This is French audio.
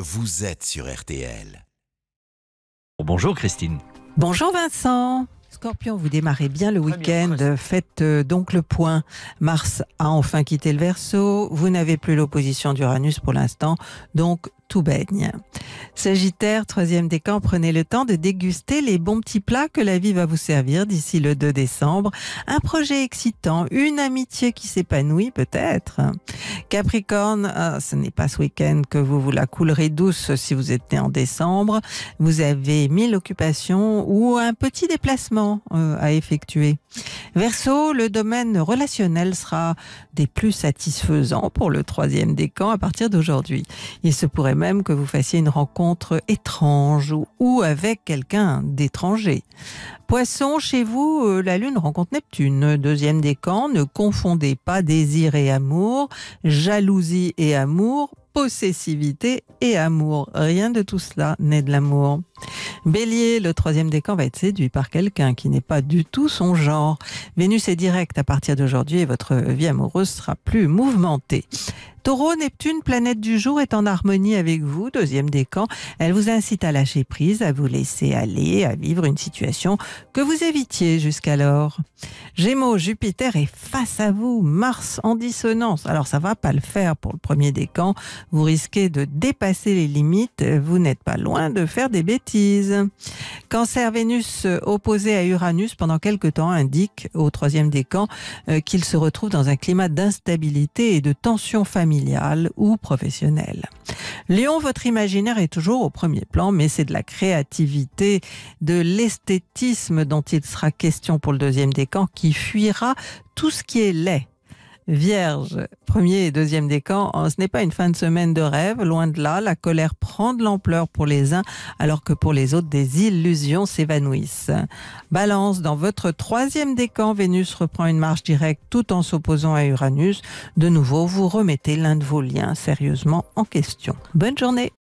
Vous êtes sur RTL. Bonjour Christine. Bonjour Vincent. Scorpion, vous démarrez bien le week-end. Faites euh, donc le point. Mars a enfin quitté le verso. Vous n'avez plus l'opposition d'Uranus pour l'instant. Donc, tout baigne. Sagittaire, troisième décan, prenez le temps de déguster les bons petits plats que la vie va vous servir d'ici le 2 décembre. Un projet excitant, une amitié qui s'épanouit peut-être. Capricorne, euh, ce n'est pas ce week-end que vous vous la coulerez douce si vous êtes né en décembre. Vous avez mille occupations ou un petit déplacement euh, à effectuer. Verseau, le domaine relationnel sera des plus satisfaisants pour le troisième décan à partir d'aujourd'hui. Il se pourrait même que vous fassiez une rencontre étrange ou, avec quelqu'un d'étranger. Poisson, chez vous, euh, la Lune rencontre Neptune. Deuxième décan, ne confondez pas désir et amour, jalousie et amour possessivité et amour. Rien de tout cela n'est de l'amour. Bélier, le troisième décan va être séduit par quelqu'un qui n'est pas du tout son genre. Vénus est directe à partir d'aujourd'hui et votre vie amoureuse sera plus mouvementée. Taureau, Neptune, planète du jour, est en harmonie avec vous, deuxième décan. Elle vous incite à lâcher prise, à vous laisser aller, à vivre une situation que vous évitiez jusqu'alors. Gémeaux, Jupiter est face à vous, Mars en dissonance. Alors ça va pas le faire pour le premier décan vous risquez de dépasser les limites, vous n'êtes pas loin de faire des bêtises. Cancer Vénus opposé à Uranus pendant quelque temps indique au troisième décan euh, qu'il se retrouve dans un climat d'instabilité et de tension familiale ou professionnelle. Léon, votre imaginaire est toujours au premier plan, mais c'est de la créativité, de l'esthétisme dont il sera question pour le deuxième décan qui fuira tout ce qui est laid Vierge, premier et deuxième décan, oh, ce n'est pas une fin de semaine de rêve, loin de là, la colère prend de l'ampleur pour les uns alors que pour les autres des illusions s'évanouissent. Balance, dans votre troisième décan, Vénus reprend une marche directe tout en s'opposant à Uranus. De nouveau, vous remettez l'un de vos liens sérieusement en question. Bonne journée